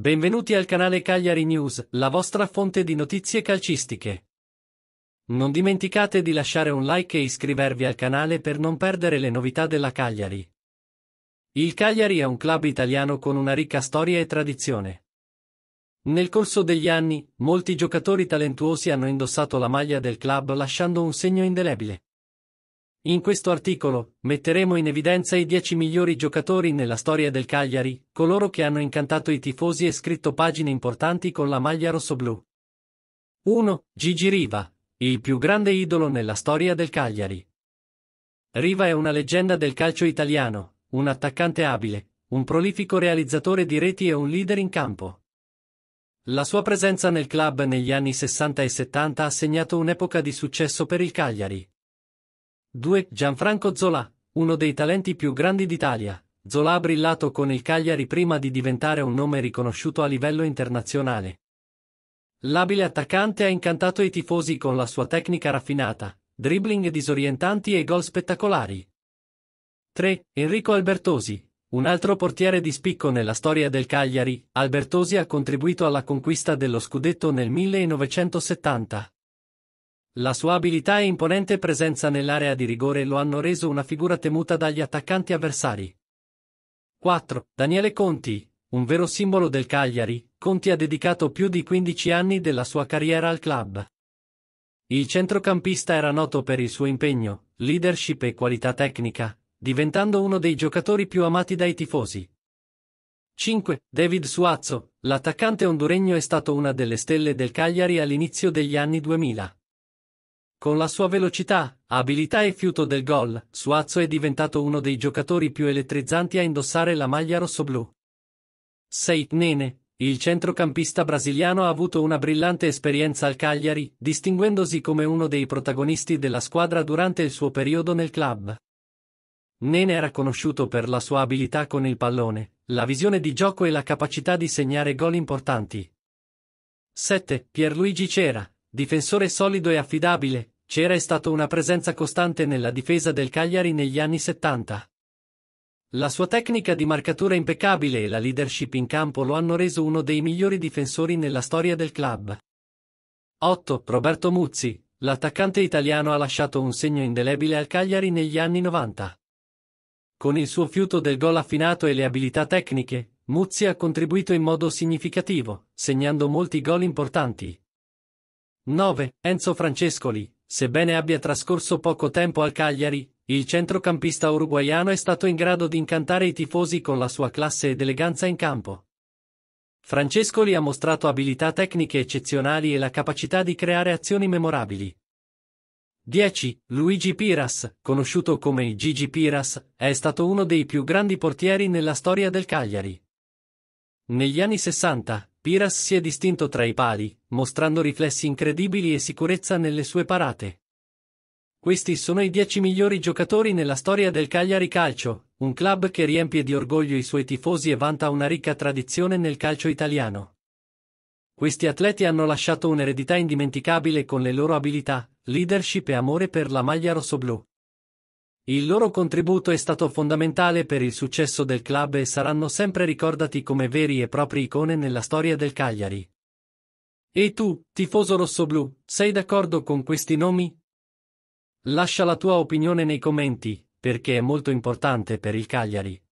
Benvenuti al canale Cagliari News, la vostra fonte di notizie calcistiche. Non dimenticate di lasciare un like e iscrivervi al canale per non perdere le novità della Cagliari. Il Cagliari è un club italiano con una ricca storia e tradizione. Nel corso degli anni, molti giocatori talentuosi hanno indossato la maglia del club lasciando un segno indelebile. In questo articolo metteremo in evidenza i 10 migliori giocatori nella storia del Cagliari, coloro che hanno incantato i tifosi e scritto pagine importanti con la maglia rossoblù. 1. Gigi Riva, il più grande idolo nella storia del Cagliari. Riva è una leggenda del calcio italiano, un attaccante abile, un prolifico realizzatore di reti e un leader in campo. La sua presenza nel club negli anni 60 e 70 ha segnato un'epoca di successo per il Cagliari. 2. Gianfranco Zola, uno dei talenti più grandi d'Italia. Zola ha brillato con il Cagliari prima di diventare un nome riconosciuto a livello internazionale. L'abile attaccante ha incantato i tifosi con la sua tecnica raffinata, dribbling disorientanti e gol spettacolari. 3. Enrico Albertosi, un altro portiere di spicco nella storia del Cagliari, Albertosi ha contribuito alla conquista dello scudetto nel 1970. La sua abilità e imponente presenza nell'area di rigore lo hanno reso una figura temuta dagli attaccanti avversari. 4. Daniele Conti, un vero simbolo del Cagliari, Conti ha dedicato più di 15 anni della sua carriera al club. Il centrocampista era noto per il suo impegno, leadership e qualità tecnica, diventando uno dei giocatori più amati dai tifosi. 5. David Suazzo, l'attaccante honduregno è stato una delle stelle del Cagliari all'inizio degli anni 2000. Con la sua velocità, abilità e fiuto del gol, Suazzo è diventato uno dei giocatori più elettrizzanti a indossare la maglia rossoblù. Seit Nene, il centrocampista brasiliano ha avuto una brillante esperienza al Cagliari, distinguendosi come uno dei protagonisti della squadra durante il suo periodo nel club. Nene era conosciuto per la sua abilità con il pallone, la visione di gioco e la capacità di segnare gol importanti. 7. Pierluigi Cera, Difensore solido e affidabile, c'era è stato una presenza costante nella difesa del Cagliari negli anni 70. La sua tecnica di marcatura impeccabile e la leadership in campo lo hanno reso uno dei migliori difensori nella storia del club. 8. Roberto Muzzi, l'attaccante italiano ha lasciato un segno indelebile al Cagliari negli anni 90. Con il suo fiuto del gol affinato e le abilità tecniche, Muzzi ha contribuito in modo significativo, segnando molti gol importanti. 9. Enzo Francescoli, sebbene abbia trascorso poco tempo al Cagliari, il centrocampista uruguaiano è stato in grado di incantare i tifosi con la sua classe ed eleganza in campo. Francescoli ha mostrato abilità tecniche eccezionali e la capacità di creare azioni memorabili. 10. Luigi Piras, conosciuto come il Gigi Piras, è stato uno dei più grandi portieri nella storia del Cagliari. Negli anni 60, Piras si è distinto tra i pari, mostrando riflessi incredibili e sicurezza nelle sue parate. Questi sono i dieci migliori giocatori nella storia del Cagliari Calcio, un club che riempie di orgoglio i suoi tifosi e vanta una ricca tradizione nel calcio italiano. Questi atleti hanno lasciato un'eredità indimenticabile con le loro abilità, leadership e amore per la maglia rossoblù. Il loro contributo è stato fondamentale per il successo del club e saranno sempre ricordati come veri e propri icone nella storia del Cagliari. E tu, tifoso rossoblù, sei d'accordo con questi nomi? Lascia la tua opinione nei commenti, perché è molto importante per il Cagliari.